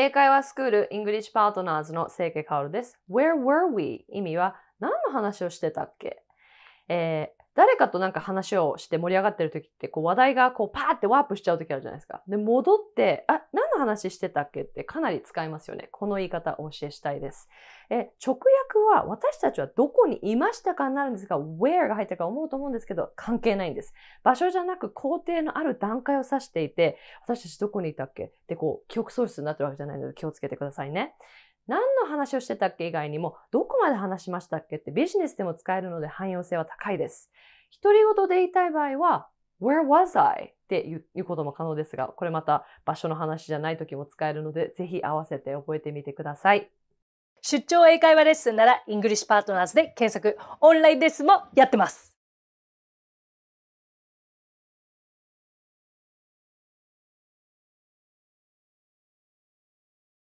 英会話スクール English Partners の清家薫です。Where were we? 意味は何の話をしてたっけ、えー誰かとなんか話をして盛り上がってる時って、こう話題がこうパーってワープしちゃう時あるじゃないですか。で、戻って、あ、何の話してたっけってかなり使いますよね。この言い方お教えしたいです。え、直訳は私たちはどこにいましたかになるんですが、where が入ったか思うと思うんですけど、関係ないんです。場所じゃなく工程のある段階を指していて、私たちどこにいたっけってこう、記憶喪失になってるわけじゃないので気をつけてくださいね。何の話をしてたっけ以外にも、どこまで話しましたっけってビジネスでも使えるので汎用性は高いです。独り言で言いたい場合は、Where was I? って言うことも可能ですが、これまた場所の話じゃない時も使えるので、ぜひ合わせて覚えてみてください。出張英会話レッスンなら、イングリッシュパートナーズで検索、オンラインレッスンもやってます。